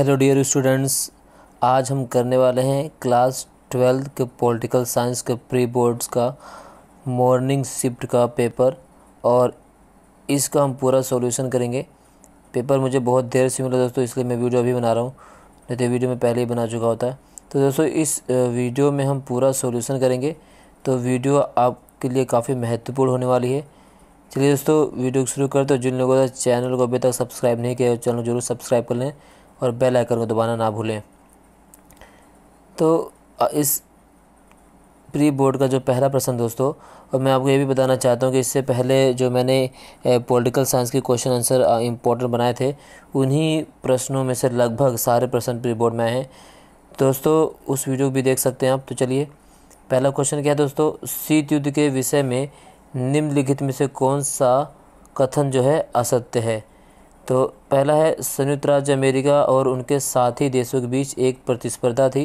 hello dear students आज हम करने वाले हैं क्लास ट्वेल्थ के पॉलिटिकल साइंस के प्री बोर्ड्स का मॉर्निंग शिफ्ट का पेपर और इसका हम पूरा सॉल्यूशन करेंगे पेपर मुझे बहुत देर से मिला दोस्तों इसलिए मैं वीडियो अभी बना रहा हूँ नहीं तो वीडियो मैं पहले ही बना चुका होता है तो दोस्तों इस वीडियो में हम पूरा सोल्यूशन करेंगे तो वीडियो आपके लिए काफ़ी महत्वपूर्ण होने वाली है चलिए दोस्तों वीडियो शुरू करते हो जिन लोगों ने चैनल को अभी तक सब्सक्राइब नहीं किया चैनल जरूर सब्सक्राइब कर लें और बेल आइकन को दबाना ना भूलें तो इस प्री बोर्ड का जो पहला प्रश्न दोस्तों और मैं आपको ये भी बताना चाहता हूँ कि इससे पहले जो मैंने पॉलिटिकल साइंस के क्वेश्चन आंसर इम्पोर्टेंट बनाए थे उन्हीं प्रश्नों में से लगभग सारे प्रश्न प्री बोर्ड में आए हैं दोस्तों उस वीडियो को भी देख सकते हैं आप तो चलिए पहला क्वेश्चन क्या है दोस्तों शीत युद्ध के विषय में निम्नलिखित में से कौन सा कथन जो है असत्य है तो पहला है संयुक्त राज्य अमेरिका और उनके साथी देशों के बीच एक प्रतिस्पर्धा थी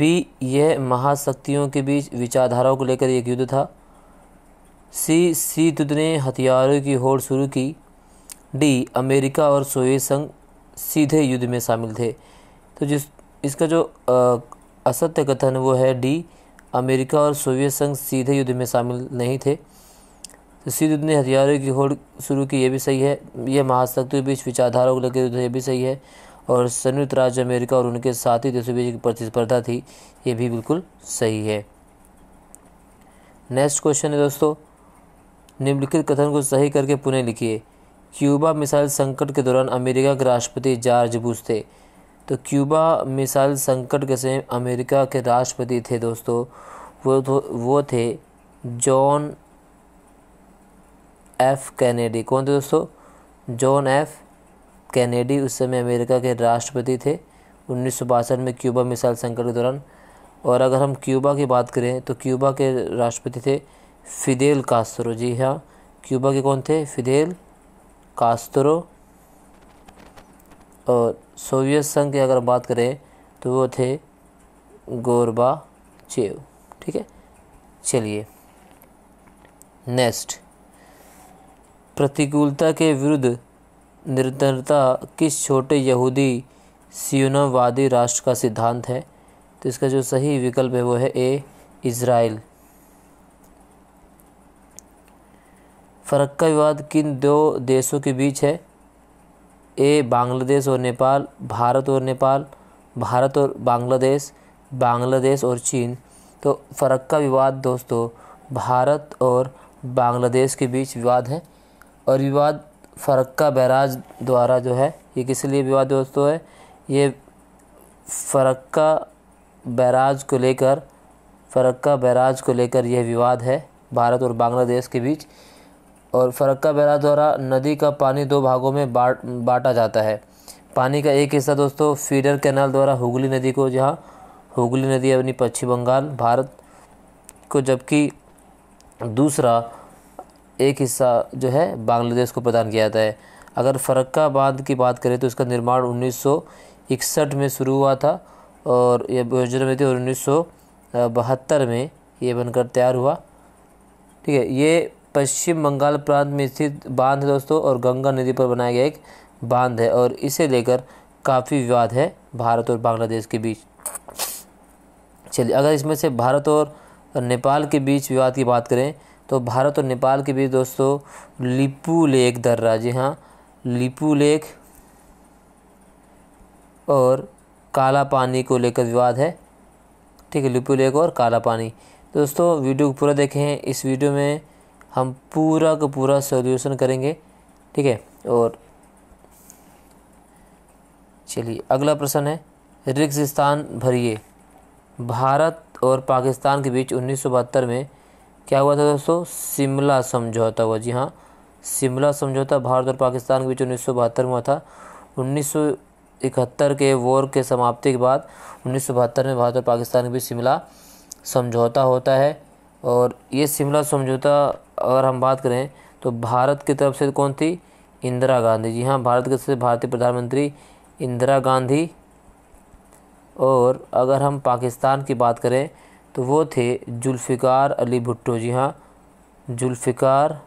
बी यह महाशक्तियों के बीच विचारधाराओं को लेकर एक युद्ध था सी सी युद्ध ने हथियारों की होड़ शुरू की डी अमेरिका और सोवियत संघ सीधे युद्ध में शामिल थे तो जिस इसका जो असत्य कथन वो है डी अमेरिका और सोवियत संघ सीधे युद्ध में शामिल नहीं थे नसीरुद्दीन ने हथियारों की होड़ शुरू की यह भी सही है यह महाशक्ति के बीच विचारधारा को लेकर यह भी सही है और संयुक्त राज्य अमेरिका और उनके साथी देशों के बीच प्रतिस्पर्धा थी ये भी बिल्कुल सही है नेक्स्ट क्वेश्चन है दोस्तों निम्नलिखित कथन को सही करके पुनः लिखिए क्यूबा मिसाइल संकट के दौरान अमेरिका के राष्ट्रपति जॉर्ज बुश थे तो क्यूबा मिसाइल संकट के समय अमेरिका के राष्ट्रपति थे दोस्तों वो तो, वो थे जॉन एफ कैनेडी कौन थे दोस्तों जॉन एफ कैनेडी उस समय अमेरिका के राष्ट्रपति थे उन्नीस में क्यूबा मिसाइल संकट के दौरान और अगर हम क्यूबा की बात करें तो क्यूबा के राष्ट्रपति थे फिदेल कास्तरो जी हाँ क्यूबा के कौन थे फिदेल कास्तरो और सोवियत संघ की अगर बात करें तो वो थे गोरबा चेव ठीक है चलिए नेक्स्ट प्रतिकूलता के विरुद्ध निरंतरता किस छोटे यहूदी सियोनवादी राष्ट्र का सिद्धांत है तो इसका जो सही विकल्प है वो है ए इसराइल फरक्का विवाद किन दो देशों के बीच है ए बांग्लादेश और नेपाल भारत और नेपाल भारत और बांग्लादेश बांग्लादेश और चीन तो फरक्का विवाद दोस्तों भारत और बांग्लादेश के बीच विवाद है और विवाद फरक्का बैराज द्वारा जो है ये किस लिए विवाद दोस्तों है ये फरक्का बैराज को लेकर फरक्का बैराज को लेकर यह विवाद है भारत और बांग्लादेश के बीच और फरक्का बैराज द्वारा नदी का पानी दो भागों में बाट बांटा जाता है पानी का एक हिस्सा दोस्तों फीडर कैनाल द्वारा हुगली नदी को जहाँ हुगली नदी अपनी पश्चिम बंगाल भारत को जबकि दूसरा एक हिस्सा जो है बांग्लादेश को प्रदान किया जाता है अगर फरक्का बांध की बात करें तो इसका निर्माण 1961 में शुरू हुआ था और यह योजना में थी और उन्नीस में ये बनकर तैयार हुआ ठीक है ये पश्चिम बंगाल प्रांत में स्थित बांध है दोस्तों और गंगा नदी पर बनाया गया एक बांध है और इसे लेकर काफ़ी विवाद है भारत और बांग्लादेश के बीच चलिए अगर इसमें से भारत और नेपाल के बीच विवाद की बात करें तो भारत और नेपाल के बीच दोस्तों लिपू लेक दर्रा जी हाँ लिपू लेक और काला पानी को लेकर विवाद है ठीक है लिपू लेक और काला पानी दोस्तों वीडियो को पूरा देखें इस वीडियो में हम पूरा का पूरा सोल्यूशन करेंगे ठीक है और चलिए अगला प्रश्न है रिक्स स्थान भरिए भारत और पाकिस्तान के बीच उन्नीस में क्या हुआ था दोस्तों शिमला समझौता हुआ जी हाँ शिमला समझौता भारत और पाकिस्तान के बीच उन्नीस में हुआ था उन्नीस इकहत्तर के वॉर के समाप्ति के बाद उन्नीस में भारत और पाकिस्तान के बीच शिमला समझौता होता है और ये शिमला समझौता अगर हम बात करें तो भारत की तरफ से कौन थी इंदिरा गांधी जी हाँ भारत की तरफ से भारतीय प्रधानमंत्री इंदिरा गांधी और अगर हम पाकिस्तान की बात करें तो वो थे जुल्फ़िकार अली भुट्टो जी हाँ जुल्फ़िकार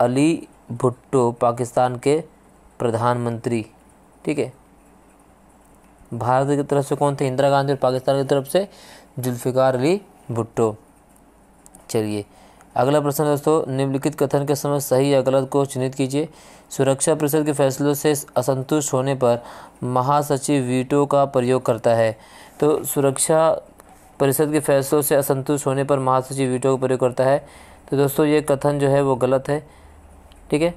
अली भुट्टो पाकिस्तान के प्रधानमंत्री ठीक है भारत की तरफ से कौन थे इंदिरा गांधी और पाकिस्तान की तरफ से जुल्फ़िकार अली भुट्टो चलिए अगला प्रश्न दोस्तों निम्नलिखित कथन के समय सही या गलत को चिन्हित कीजिए सुरक्षा परिषद के फैसलों से असंतुष्ट होने पर महासचिव वीटो का प्रयोग करता है तो सुरक्षा परिषद के फैसलों से असंतुष्ट होने पर महासचिव वीटो का प्रयोग करता है तो दोस्तों ये कथन जो है वो गलत है ठीक है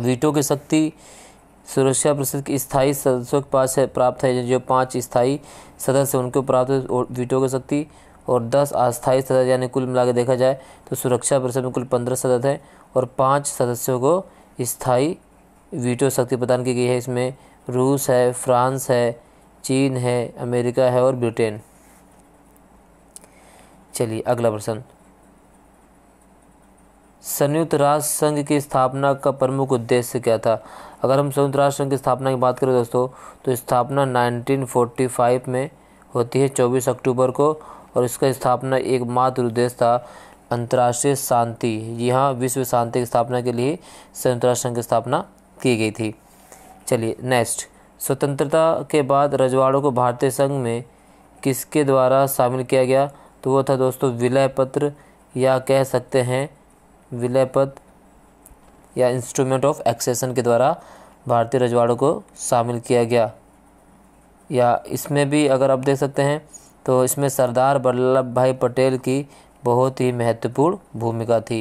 वीटो की शक्ति सुरक्षा परिषद के स्थायी सदस्यों के पास है प्राप्त है जो पांच स्थायी सदस्य उनको प्राप्त वीटो की शक्ति और दस अस्थायी सदस्य यानी कुल मिला देखा जाए तो सुरक्षा परिषद में कुल पंद्रह सदस्य हैं और पाँच सदस्यों को स्थायी वीटो शक्ति प्रदान की गई है इसमें रूस है फ्रांस है चीन है अमेरिका है और ब्रिटेन चलिए अगला प्रश्न संयुक्त राष्ट्र संघ की स्थापना का प्रमुख उद्देश्य क्या था अगर हम संयुक्त राष्ट्र संघ की स्थापना की बात करें दोस्तों तो स्थापना 1945 में होती है 24 अक्टूबर को और इसका स्थापना एक मात्र उद्देश्य था अंतर्राष्ट्रीय शांति यहाँ विश्व शांति की स्थापना के लिए संयुक्त राष्ट्र संघ की स्थापना की गई थी चलिए नेक्स्ट स्वतंत्रता के बाद रजवाड़ों को भारतीय संघ में किसके द्वारा शामिल किया गया तो वो था दोस्तों विलय पत्र या कह सकते हैं विलय पत्र या इंस्ट्रूमेंट ऑफ एक्सेसन के द्वारा भारतीय रजवाड़ों को शामिल किया गया या इसमें भी अगर आप देख सकते हैं तो इसमें सरदार वल्लभ भाई पटेल की बहुत ही महत्वपूर्ण भूमिका थी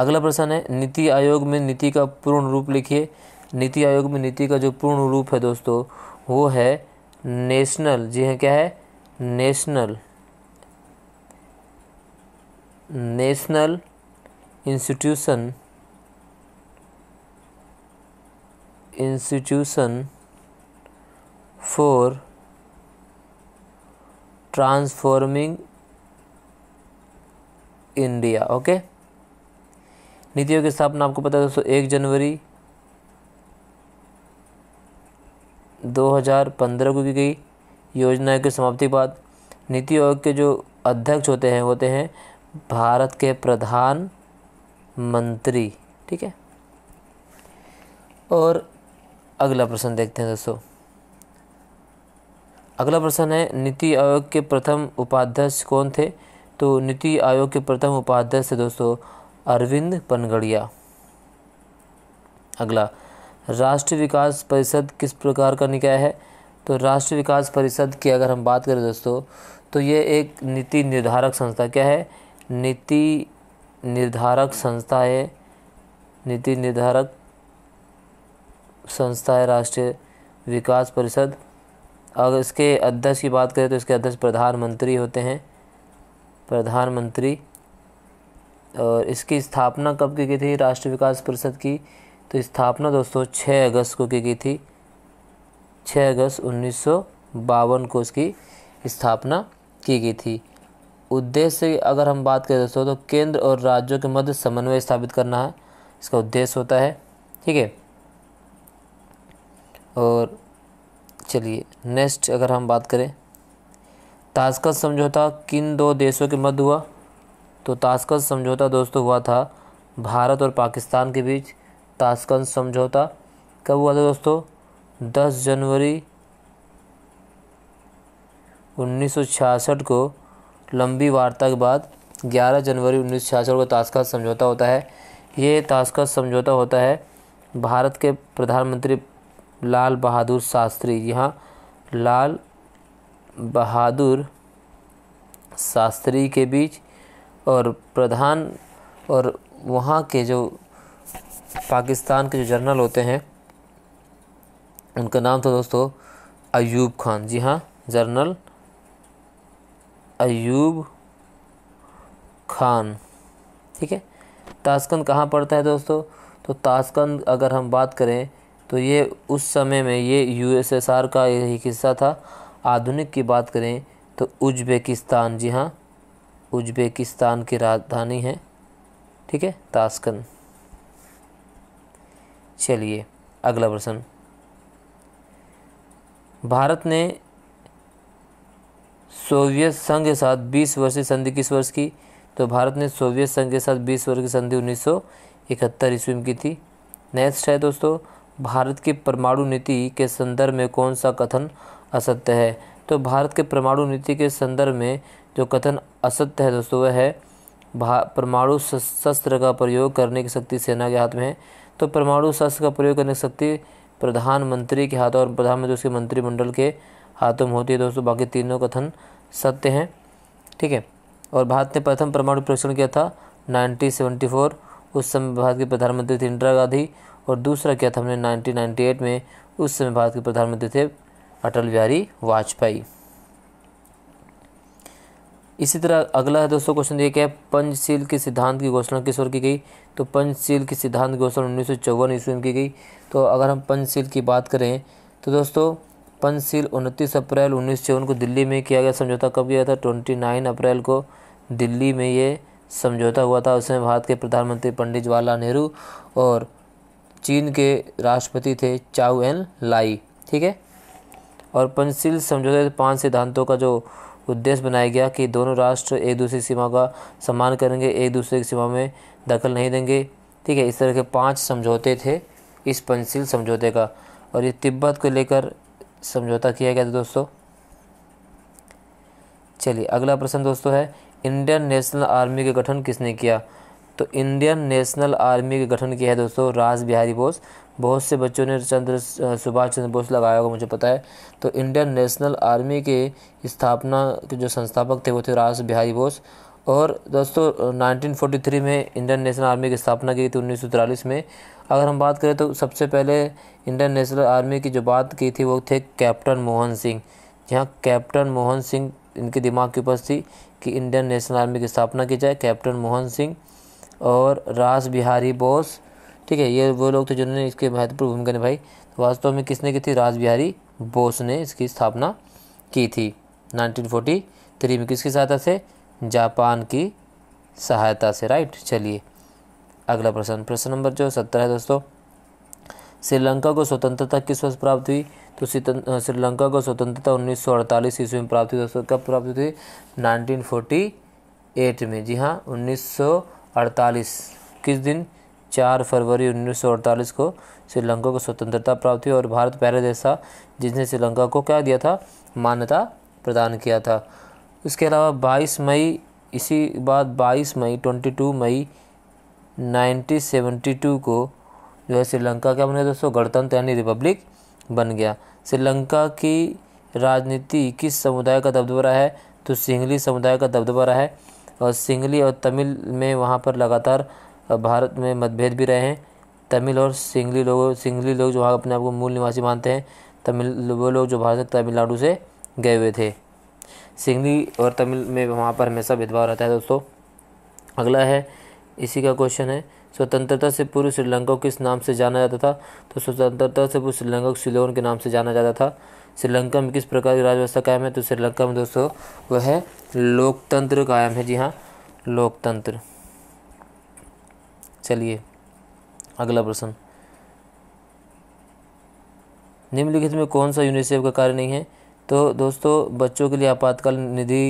अगला प्रश्न है नीति आयोग में नीति का पूर्ण रूप लिखिए नीति आयोग में नीति का जो पूर्ण रूप है दोस्तों वो है नेशनल जी है हाँ, क्या है national national institution institution for transforming India okay नीतियों की स्थापना आपको पता है दोस्तों एक जनवरी 2015 को की गई योजना की समाप्ति बाद नीति आयोग के जो अध्यक्ष होते हैं होते हैं भारत के प्रधान मंत्री ठीक है और अगला प्रश्न देखते हैं दोस्तों अगला प्रश्न है नीति आयोग के प्रथम उपाध्यक्ष कौन थे तो नीति आयोग के प्रथम उपाध्यक्ष थे दोस्तों अरविंद पनगड़िया अगला राष्ट्रीय विकास परिषद किस प्रकार का निकाय है तो राष्ट्रीय विकास परिषद की अगर हम बात करें दोस्तों तो ये एक नीति निर्धारक संस्था क्या है नीति निर्धारक संस्था है नीति निर्धारक संस्था है राष्ट्रीय विकास परिषद अगर इसके अध्यक्ष की बात करें तो इसके अध्यक्ष प्रधानमंत्री होते हैं प्रधानमंत्री और इसकी स्थापना कब की गई थी राष्ट्रीय विकास परिषद की तो स्थापना दोस्तों 6 अगस्त को की गई थी 6 अगस्त उन्नीस को इसकी स्थापना की गई थी उद्देश्य अगर हम बात करें दोस्तों तो केंद्र और राज्यों के मध्य समन्वय स्थापित करना है इसका उद्देश्य होता है ठीक है और चलिए नेक्स्ट अगर हम बात करें ताजकत समझौता किन दो देशों के मध्य हुआ तो ताजकत समझौता दोस्तों हुआ था भारत और पाकिस्तान के बीच ताशकंद समझौता कब हुआ था दोस्तों 10 जनवरी 1966 को लंबी वार्ता के बाद 11 जनवरी 1966 को ताजकंद समझौता होता है ये ताजकंद समझौता होता है भारत के प्रधानमंत्री लाल बहादुर शास्त्री यहाँ लाल बहादुर शास्त्री के बीच और प्रधान और वहाँ के जो पाकिस्तान के जो जर्नल होते हैं उनका नाम था दोस्तों अयूब खान जी हाँ जर्नल अयूब खान ठीक है ताशकंद कहाँ पड़ता है दोस्तों तो ताशकंद अगर हम बात करें तो ये उस समय में ये यूएसएसआर का एक हिस्सा था आधुनिक की बात करें तो उज्बेकिस्तान जी हाँ उज्बेकिस्तान की राजधानी है ठीक है ताशकंद चलिए अगला प्रश्न भारत ने सोवियत संघ के साथ 20 वर्षीय संधि किस वर्ष की तो भारत ने सोवियत संघ के साथ 20 वर्ष की संधि 1971 ईस्वी में की थी नेक्स्ट है दोस्तों भारत की परमाणु नीति के संदर्भ में कौन सा कथन असत्य है तो भारत के परमाणु नीति के संदर्भ में जो कथन असत्य है दोस्तों वह है परमाणु शस्त्र का प्रयोग करने की शक्ति सेना के हाथ में है तो परमाणु शस्त्र का प्रयोग करने की शक्ति प्रधानमंत्री के हाथों और प्रधानमंत्री उसके मंत्रिमंडल के हाथों में होती है दोस्तों बाकी तीनों कथन सत्य हैं ठीक है और भारत ने प्रथम परमाणु परीक्षण किया था 1974 उस समय भारत के प्रधानमंत्री थे इंदिरा गांधी और दूसरा किया था हमने 1998 में उस समय भारत के प्रधानमंत्री थे अटल बिहारी वाजपेयी इसी तरह अगला है दोस्तों क्वेश्चन क्या है पंचशील के सिद्धांत की घोषणा किस ओर की गई तो पंचशील के सिद्धांत की घोषणा उन्नीस सौ चौवन ईस्वी में की गई तो अगर हम पंचशील की बात करें तो दोस्तों पंचशील उनतीस अप्रैल उन्नीस को दिल्ली में किया गया समझौता कब किया था ट्वेंटी नाइन अप्रैल को दिल्ली में ये समझौता हुआ था उसमें भारत के प्रधानमंत्री पंडित जवाहरलाल नेहरू और चीन के राष्ट्रपति थे चाउ एन लाई ठीक है और पंचशील समझौते पांच सिद्धांतों का जो उद्देश्य बनाया गया कि दोनों राष्ट्र एक दूसरे की सीमा का सम्मान करेंगे एक दूसरे की सीमा में दखल नहीं देंगे ठीक है इस तरह के पांच समझौते थे इस पंचशील समझौते का और ये तिब्बत को लेकर समझौता किया गया था दोस्तों चलिए अगला प्रश्न दोस्तों है इंडियन नेशनल आर्मी का गठन किसने किया तो इंडियन नेशनल आर्मी का गठन किया है दोस्तों राज बिहारी बोस बहुत से बच्चों ने चंद्र सुभाष चंद्र बोस लगाया होगा मुझे पता है तो इंडियन नेशनल आर्मी के स्थापना के जो संस्थापक थे वो थे राज बिहारी बोस और दोस्तों 1943 में इंडियन नेशनल आर्मी की स्थापना की थी उन्नीस में अगर हम बात करें तो सबसे पहले इंडियन नेशनल आर्मी की जो बात की थी वो थे कैप्टन मोहन सिंह जहाँ कैप्टन मोहन सिंह इनके दिमाग के ऊपर थी कि इंडियन नेशनल आर्मी की स्थापना की जाए कैप्टन मोहन सिंह और रास बिहारी बोस ठीक है ये वो लोग थे जिन्होंने इसके महत्वपूर्ण भूमिका निभाई तो वास्तव में किसने की थी रास बिहारी बोस ने इसकी स्थापना की थी 1943 में किसकी सहायता से जापान की सहायता से राइट चलिए अगला प्रश्न प्रश्न नंबर जो सत्तर है दोस्तों श्रीलंका को स्वतंत्रता किस वर्ष प्राप्त हुई तो श्रीलंका को स्वतंत्रता उन्नीस सौ अड़तालीस ईस्वी में प्राप्त हुई दोस्तों कब प्राप्त हुई थी 1948 में जी हाँ उन्नीस सौ अड़तालीस किस दिन चार फरवरी उन्नीस को श्रीलंका को स्वतंत्रता प्राप्त हुई और भारत पहले देश था जिसने श्रीलंका को क्या दिया था मान्यता प्रदान किया था उसके अलावा बाईस मई इसी बाद बाईस मई ट्वेंटी टू मई 1972 को जो है श्रीलंका क्या बने दोस्तों गणतंत्र यानी रिपब्लिक बन गया श्रीलंका की राजनीति किस समुदाय का दबदबा रहा है तो सिंगली समुदाय का दबदबा रहा है और सिंगली और तमिल में वहाँ पर लगातार भारत में मतभेद भी रहे हैं तमिल और सिंगली लोग सिंगली लोग जो वहाँ अपने आप को मूल निवासी मानते हैं तमिल वो लोग जो भारत तमिलनाडु से गए हुए थे सिंगली और तमिल में वहाँ पर हमेशा भेदभाव रहता है दोस्तों अगला है इसी का क्वेश्चन है स्वतंत्रता से पूर्व श्रीलंका किस नाम से जाना जाता था तो स्वतंत्रता से पूर्व श्रीलंका को सिलोन के नाम से जाना जाता था श्रीलंका में किस प्रकार की राजव्यवस्था कायम है तो श्रीलंका में दोस्तों वह है लोकतंत्र कायम है जी हाँ लोकतंत्र चलिए अगला प्रश्न निम्नलिखित में कौन सा यूनिसेफ का कार्य नहीं है तो दोस्तों बच्चों के लिए आपातकाल निधि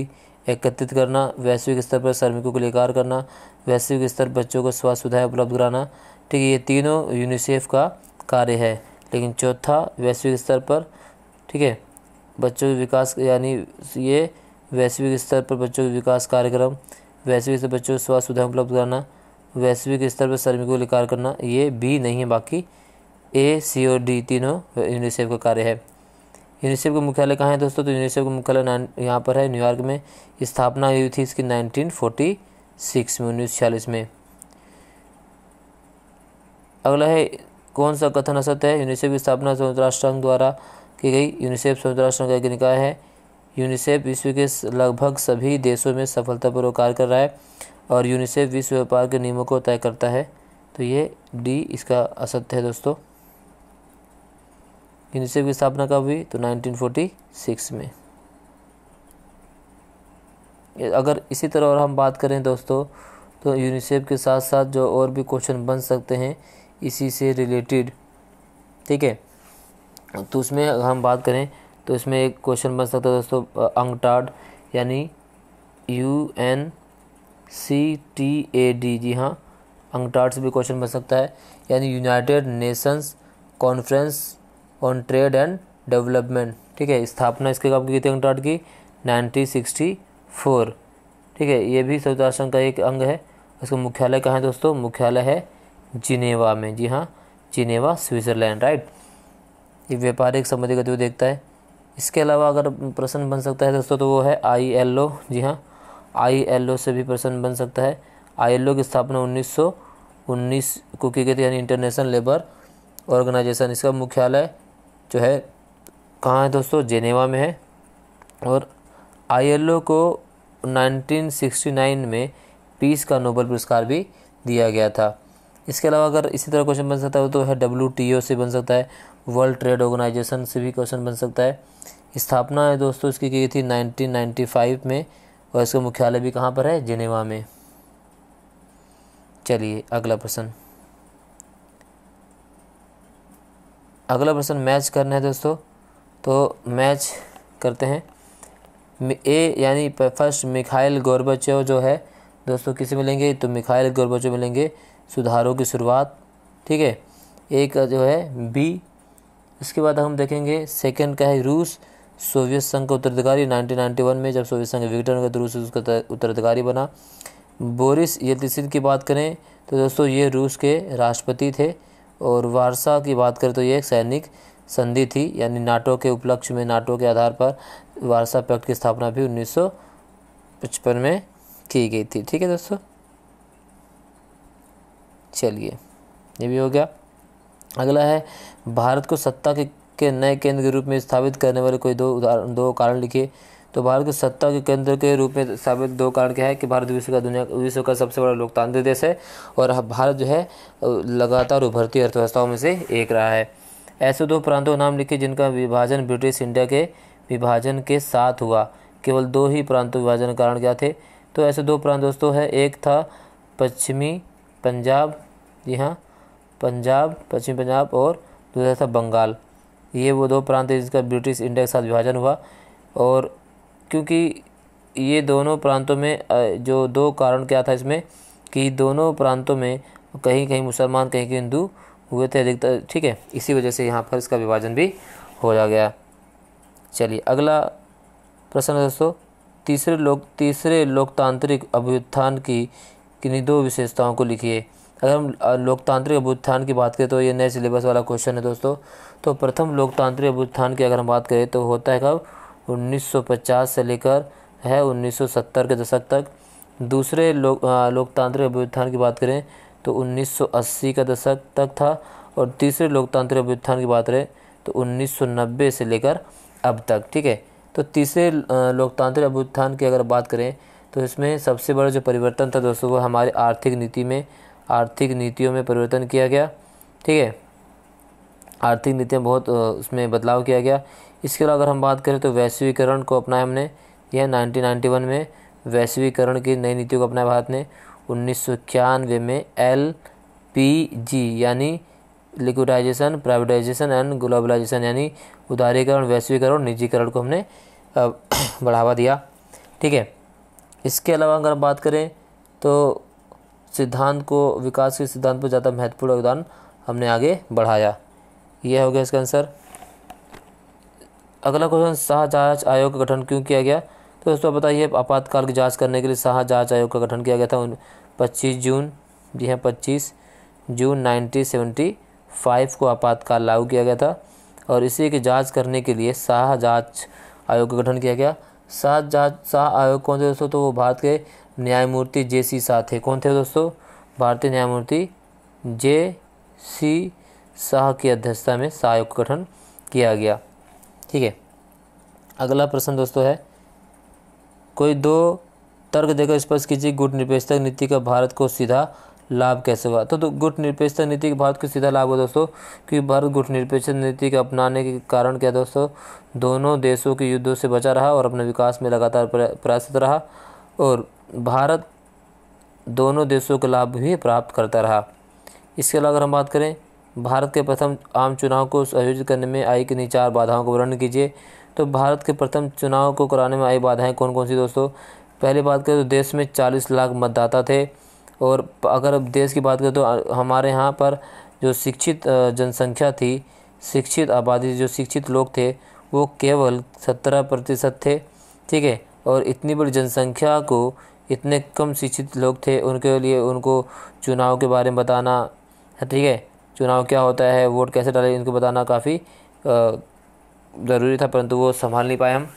एकत्रित करना वैश्विक स्तर पर श्रमिकों को लेकार करना वैश्विक स्तर बच्चों को स्वास्थ्य सुविधाएं उपलब्ध कराना ठीक है ये तीनों यूनिसेफ का कार्य है लेकिन चौथा वैश्विक स्तर पर ठीक है बच्चों के विकास यानी ये वैश्विक स्तर पर बच्चों के विकास कार्यक्रम वैश्विक स्तर बच्चों को स्वास्थ्य सुविधा उपलब्ध कराना वैश्विक स्तर पर श्रमिकों के कार्य करना ये बी नहीं है बाकी ए सी और डी तीनों यूनिसेफ का कार्य है यूनिसेफ का मुख्यालय कहाँ है दोस्तों तो यूनिसेफ का मुख्यालय यहाँ पर है न्यूयॉर्क में स्थापना हुई थी इसकी 1946 में उन्नीस में अगला है कौन सा कथन असत्य है यूनिसेफ की स्थापना संयुक्त राष्ट्र संघ द्वारा की गई यूनिसेफ संयुक्त राष्ट्र का एक निकाय है यूनिसेफ विश्व के लगभग सभी देशों में सफलतापूर्वक कार्य कर रहा है और यूनिसेफ विश्व व्यापार के नियमों को तय करता है तो ये डी इसका असत्य है दोस्तों यूनिसेफ की स्थापना कब हुई तो 1946 में अगर इसी तरह और हम बात करें दोस्तों तो यूनिसेफ के साथ साथ जो और भी क्वेश्चन बन सकते हैं इसी से रिलेटेड ठीक है तो उसमें अगर हम बात करें तो इसमें एक क्वेश्चन बन सकता है दोस्तों अंगटाड यानी U N C T A D जी हाँ अंगटाड से भी क्वेश्चन बन सकता है यानी United Nations Conference on Trade and Development ठीक है स्थापना इसके कब की थी अंगटाड की नाइनटीन सिक्सटी फोर ठीक है ये भी संयुक्त राष्ट्र का एक अंग है उसका मुख्यालय कहाँ है दोस्तों मुख्यालय है जिनेवा में जी हाँ जिनेवा स्विट्ज़रलैंड राइट ये व्यापारिक संबंधी गतिविधि देखता है इसके अलावा अगर प्रश्न बन सकता है दोस्तों तो वो है आई एल ओ जी हाँ आई एल ओ से भी प्रश्न बन सकता है आई एल ओ की स्थापना उन्नीस सौ उन्नीस को की गई थी यानी इंटरनेशनल लेबर ऑर्गेनाइजेशन इसका मुख्यालय जो है कहाँ है दोस्तों जेनेवा में है और आई एल ओ को 1969 में पीस का नोबेल पुरस्कार भी दिया गया था इसके अलावा अगर इसी तरह क्वेश्चन बन सकता है तो है डब्ल्यू से बन सकता है वर्ल्ड ट्रेड ऑर्गेनाइजेशन से भी क्वेश्चन बन सकता है स्थापना है दोस्तों इसकी की थी 1995 में और इसका मुख्यालय भी कहाँ पर है जिनेवा में चलिए अगला प्रश्न अगला प्रश्न मैच करना है दोस्तों तो मैच करते हैं ए यानी फर्स्ट मिखाइल गोरबचो जो है दोस्तों किसे मिलेंगे तो मिखाइल गोरबचो मिलेंगे सुधारों की शुरुआत ठीक है एक जो है बी इसके बाद हम देखेंगे सेकंड का है रूस सोवियत संघ का उत्तराधिकारी 1991 में जब सोवियत संघ विघटन तो रूस उसका उत्तराधिकारी बना बोरिस यल्तसिन की बात करें तो दोस्तों ये रूस के राष्ट्रपति थे और वारसा की बात करें तो ये एक सैनिक संधि थी यानी नाटो के उपलक्ष्य में नाटो के आधार पर वारसा पैक्ट की स्थापना भी उन्नीस में की गई थी ठीक है दोस्तों चलिए ये भी हो गया अगला है भारत को सत्ता के, के नए केंद्र के रूप में स्थापित करने वाले कोई दो उदाहरण दो कारण लिखिए तो भारत को सत्ता के केंद्र के रूप में स्थापित दो कारण क्या है कि भारत विश्व का दुनिया विश्व का सबसे बड़ा लोकतांत्रिक देश है और भारत जो है लगातार उभरती अर्थव्यवस्थाओं में से एक रहा है ऐसे दो प्रांतों नाम लिखे जिनका विभाजन ब्रिटिश इंडिया के विभाजन के साथ हुआ केवल दो ही प्रांतों विभाजन कारण क्या थे तो ऐसे दो प्रांत दोस्तों है एक था पश्चिमी पंजाब जी हाँ पंजाब पश्चिम पंजाब और दूसरा था बंगाल ये वो दो प्रांत है जिसका ब्रिटिश इंडिया के साथ विभाजन हुआ और क्योंकि ये दोनों प्रांतों में जो दो कारण क्या था इसमें कि दोनों प्रांतों में कहीं कहीं मुसलमान कहीं कहीं हिंदू हुए थे अधिकतर ठीक है इसी वजह से यहाँ पर इसका विभाजन भी हो जा गया चलिए अगला प्रश्न दोस्तों तीसरे लोक तीसरे लोकतांत्रिक अभ्युत्थान की किन्हीं दो विशेषताओं को लिखिए अगर हम लोकतांत्रिक अभ्युत्थान की बात करें तो ये नए सिलेबस वाला क्वेश्चन है दोस्तों तो प्रथम लोकतांत्रिक अभ्युत्थान की अगर हम बात करें तो होता है कब 1950 से लेकर है 1970 के दशक तक दूसरे लोक लोकतांत्रिक अभ्युत्थान की बात करें तो 1980 का दशक तक था और तीसरे लोकतांत्रिक अभ्युत्थान की बात करें तो 1990 से लेकर अब तक ठीक है तो तीसरे लोकतांत्रिक अभ्युत्थान की अगर बात करें तो इसमें सबसे बड़ा जो परिवर्तन था दोस्तों वो हमारे आर्थिक नीति में आर्थिक नीतियों में परिवर्तन किया गया ठीक है आर्थिक नीतियाँ बहुत उसमें बदलाव किया गया इसके अलावा अगर हम बात करें तो वैश्वीकरण को अपनाया हमने यह 1991 में वैश्वीकरण की नई नीतियों को अपनाया भारत ने उन्नीस में एल पी जी यानी लिक्विडाइजेशन प्राइवेटाइजेशन एंड ग्लोबलाइजेशन यानी उदारीकरण वैश्वीकरण निजीकरण को हमने बढ़ावा दिया ठीक है इसके अलावा अगर बात करें तो सिद्धांत को विकास के सिद्धांत पर ज़्यादा महत्वपूर्ण योगदान हमने आगे बढ़ाया यह हो गया इसका आंसर अगला क्वेश्चन शाह जांच आयोग का गठन क्यों किया गया तो दोस्तों बताइए आपातकाल की जांच करने के लिए शाह जांच आयोग का गठन किया गया था पच्चीस जून जी हाँ पच्चीस जून नाइनटीन सेवेंटी फाइव को आपातकाल लागू किया गया था और इसी की जाँच करने के लिए शाह जाँच आयोग का गठन किया गया सात जांच शाह आयोग कौन थे दोस्तों तो वो भारत के न्यायमूर्ति जे सी शाह थे कौन थे दोस्तों भारतीय न्यायमूर्ति जे सी शाह की अध्यक्षता में शाह आयोग का गठन किया गया ठीक है अगला प्रश्न दोस्तों है कोई दो तर्क देकर स्पष्ट कीजिए गुट निरपेक्षता नीति का भारत को सीधा लाभ कैसे हुआ तो, तो गुट निरपेक्षता नीति के भारत को सीधा लाभ हुआ दोस्तों कि भारत गुट निरपेक्ष नीति के अपनाने के कारण क्या दोस्तों दोनों देशों के युद्धों से बचा रहा और अपने विकास में लगातार प्रयासित रहा और भारत दोनों देशों का लाभ भी प्राप्त करता रहा इसके अलावा अगर हम बात करें भारत के प्रथम आम चुनाव को आयोजित करने में आई किन्हीं चार बाधाओं का वर्णन कीजिए तो भारत के प्रथम चुनाव को कराने में आई बाधाएं कौन कौन सी दोस्तों पहली बात करें तो देश में चालीस लाख मतदाता थे और अगर अब देश की बात करें तो हमारे यहाँ पर जो शिक्षित जनसंख्या थी शिक्षित आबादी जो शिक्षित लोग थे वो केवल सत्रह प्रतिशत थे ठीक है और इतनी बड़ी जनसंख्या को इतने कम शिक्षित लोग थे उनके लिए उनको चुनाव के बारे में बताना ठीक है चुनाव क्या होता है वोट कैसे डाले इनको बताना काफ़ी ज़रूरी था परंतु वो संभाल नहीं पाए हम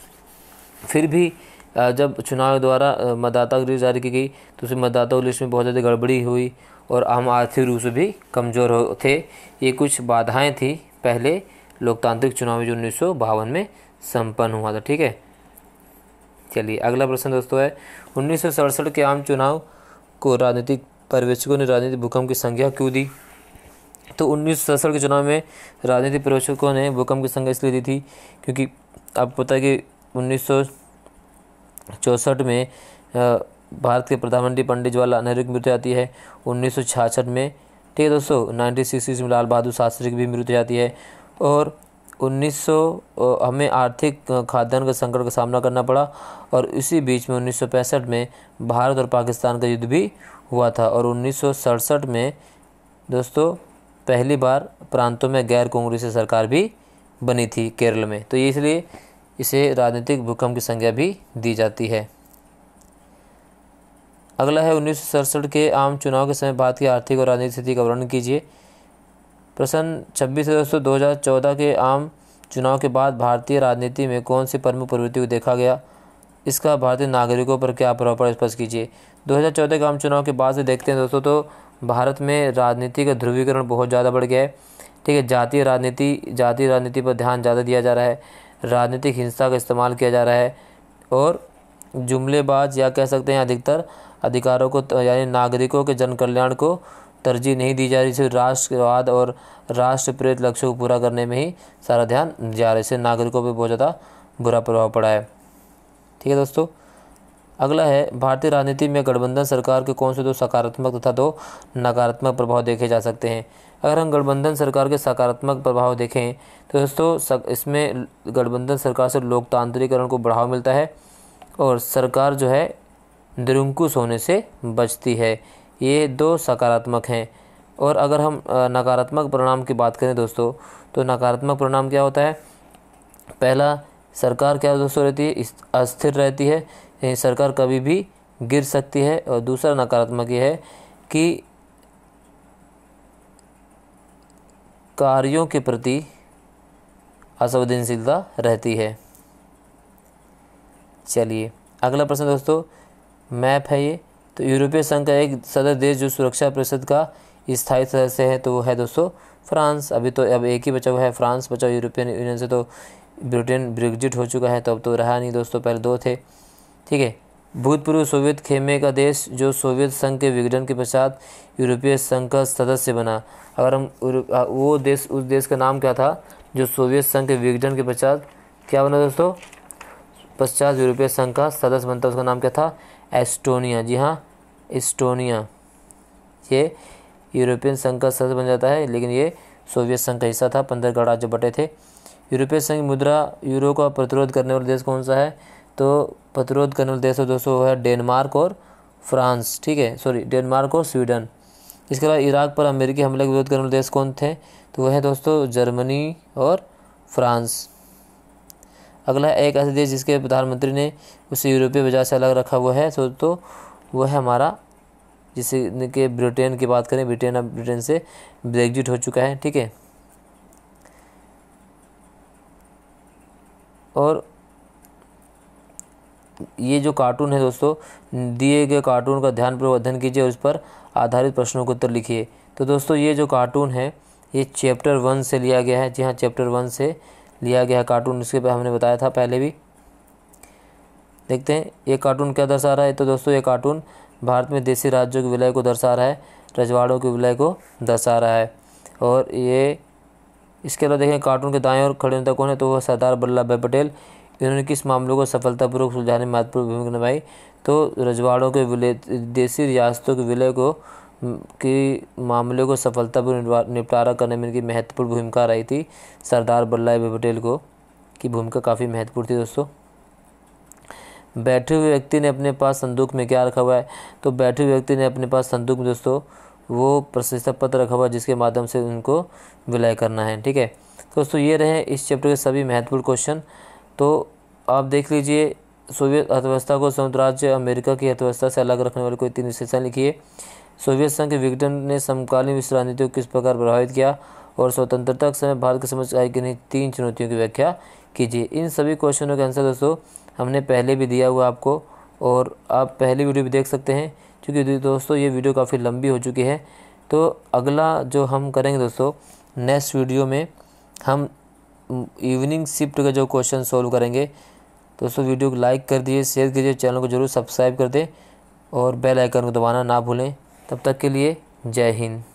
फिर भी जब चुनाव द्वारा मतदाता लिस्ट जारी की गई तो उसमें मतदाता लिस्ट में बहुत ज़्यादा गड़बड़ी हुई और हम आर्थिक रूप से भी कमज़ोर थे ये कुछ बाधाएं थी पहले लोकतांत्रिक चुनाव जो उन्नीस में संपन्न हुआ था ठीक है चलिए अगला प्रश्न दोस्तों है उन्नीस के आम चुनाव को राजनीतिक पर्यवेक्षकों ने राजनीतिक भूकंप की संज्ञा क्यों दी तो उन्नीस के चुनाव में राजनीतिक पर्यवेक्षकों ने भूकंप की संज्ञा इसलिए दी थी क्योंकि आपको पता है कि उन्नीस चौंसठ में भारत के प्रधानमंत्री पंडित जवाहरलाल नेहरू की मृत्यु जाती है उन्नीस में ठीक है दोस्तों नाइन्टी सिक्स में लाल बहादुर शास्त्री की भी मृत्यु जाती है और 1900 हमें आर्थिक खाद्यान्न के संकट का सामना करना पड़ा और इसी बीच में उन्नीस में भारत और पाकिस्तान का युद्ध भी हुआ था और उन्नीस में दोस्तों पहली बार प्रांतों में गैर कांग्रेसी सरकार भी बनी थी केरल में तो इसलिए इसे राजनीतिक भूकंप की संज्ञा भी दी जाती है अगला है उन्नीस के आम चुनाव के समय भारत की आर्थिक और राजनीतिक स्थिति का वर्णन कीजिए प्रश्न छब्बीस अगस्त दो हज़ार चौदह के आम चुनाव के बाद भारतीय राजनीति में कौन सी प्रमुख प्रवृत्ति को देखा गया इसका भारतीय नागरिकों पर क्या प्रभाव पड़ा स्पष्ट कीजिए 2014 के आम चुनाव के बाद से देखते हैं दोस्तों तो भारत में राजनीति का ध्रुवीकरण बहुत ज़्यादा बढ़ गया है ठीक है जातीय राजनीति जातीय राजनीति पर ध्यान ज़्यादा दिया जा रहा है राजनीतिक हिंसा का इस्तेमाल किया जा रहा है और जुमलेबाज या कह सकते हैं अधिकतर अधिकारों को यानी नागरिकों के जन कल्याण को तरजीह नहीं दी जा रही सिर्फ राष्ट्रवाद और राष्ट्र प्रेरित लक्ष्यों को पूरा करने में ही सारा ध्यान जा रहा है इससे नागरिकों पर बहुत ज़्यादा बुरा प्रभाव पड़ा है ठीक है दोस्तों अगला है भारतीय राजनीति में गठबंधन सरकार के कौन से दो सकारात्मक तथा दो नकारात्मक प्रभाव देखे जा सकते हैं अगर हम गठबंधन सरकार के सकारात्मक प्रभाव देखें तो दोस्तों इसमें गठबंधन सरकार से लोकतांत्रिकरण को बढ़ावा मिलता है और सरकार जो है निरंकुश होने से बचती है ये दो सकारात्मक हैं और अगर हम नकारात्मक परिणाम की बात करें दोस्तों तो नकारात्मक परिणाम क्या होता है पहला सरकार क्या दोस्तों रहती है अस्थिर रहती है सरकार कभी भी गिर सकती है और दूसरा नकारात्मक यह है कि कार्यों के प्रति असंवेदनशीलता रहती है चलिए अगला प्रश्न दोस्तों मैप है ये तो यूरोपीय संघ का एक सदस्य देश जो सुरक्षा परिषद का स्थायी सदस्य है तो वो है दोस्तों फ्रांस अभी तो अब एक ही बचा हुआ है फ्रांस बचा यूरोपियन यूनियन से तो ब्रिटेन ब्रिगजिट हो चुका है तो अब तो रहा नहीं दोस्तों पहले दो थे ठीक है भूतपूर्व सोवियत खेमे का देश जो सोवियत संघ के विघटन के पश्चात यूरोपीय संघ का सदस्य बना अगर हम वो देश उस देश का नाम क्या था जो सोवियत संघ के विघटन के पश्चात क्या बना दोस्तों पश्चात यूरोपीय संघ का सदस्य बनता उसका नाम क्या था एस्टोनिया जी हाँ एस्टोनिया ये यूरोपियन संघ का सदस्य बन जाता है लेकिन ये सोवियत संघ का हिस्सा था पंद्रह गणराज्य बटे थे यूरोपीय संघ मुद्रा यूरो का प्रतिरोध करने वाला देश कौन सा है तो प्रतिरोध करने वाले देश दोस्तों है डेनमार्क और फ्रांस ठीक है सॉरी डेनमार्क और स्वीडन इसके अलावा इराक पर अमेरिकी हमले के विरोध करने वाले देश कौन थे तो वह है दोस्तों जर्मनी और फ्रांस अगला है एक ऐसे देश जिसके प्रधानमंत्री ने उसे यूरोपीय बाजार से अलग रखा हुआ है सो तो वह है हमारा जिसे के ब्रिटेन की बात करें ब्रिटेन अब ब्रिटेन से ब्रेग्जिट हो चुका है ठीक है और ये जो कार्टून है दोस्तों दिए गए कार्टून का ध्यान अध्ययन कीजिए और उस पर आधारित प्रश्नों के उत्तर लिखिए तो दोस्तों ये जो कार्टून है ये चैप्टर वन से लिया गया है जी हाँ चैप्टर वन से लिया गया है कार्टून इसके पर हमने बताया था पहले भी देखते हैं ये कार्टून क्या दर्शा रहा है तो दोस्तों ये कार्टून भारत में देसी राज्यों के विलय को दर्शा रहा है रजवाड़ों के विलय को दर्शा रहा है और ये इसके अलावा देखें कार्टून के दाएं और खड़े नेता कौन है तो वह सरदार वल्लभ भाई पटेल इन्होंने किस मामलों को सफलतापूर्वक सुलझाने में महत्वपूर्ण भूमिका निभाई तो रजवाड़ों के विलय देसी रियासतों के विलय को के मामले को सफलतापूर्वक निपटारा करने में इनकी महत्वपूर्ण भूमिका रही थी सरदार वल्लभ भाई पटेल को की भूमिका काफ़ी महत्वपूर्ण थी दोस्तों बैठे हुए व्यक्ति ने अपने पास संदूक में क्या रखा हुआ है तो बैठे हुए व्यक्ति ने अपने पास संदूक में दोस्तों वो प्रशंसा पत्र रखा हुआ है जिसके माध्यम से उनको विलय करना है ठीक है दोस्तों ये रहे इस चैप्टर के सभी महत्वपूर्ण क्वेश्चन तो आप देख लीजिए सोवियत अर्थव्यवस्था को संयुक्त राज्य अमेरिका की अर्थव्यवस्था से अलग रखने वाले कोई तीन विशेषण लिखिए सोवियत संघ के विघटन ने समकालीन विश्व राजनीति को किस प्रकार प्रभावित किया और स्वतंत्रता के समय भारत के समझ आई किन्हीं तीन चुनौतियों की व्याख्या कीजिए इन सभी क्वेश्चनों के आंसर दोस्तों हमने पहले भी दिया हुआ आपको और आप पहली वीडियो भी देख सकते हैं क्योंकि दोस्तों ये वीडियो काफ़ी लंबी हो चुकी है तो अगला जो हम करेंगे दोस्तों नेक्स्ट वीडियो में हम इवनिंग शिफ्ट का जो क्वेश्चन सॉल्व करेंगे दोस्तों वीडियो को लाइक कर दिए शेयर कीजिए चैनल को जरूर सब्सक्राइब कर दें और बेल आइकन को दबाना ना भूलें तब तक के लिए जय हिंद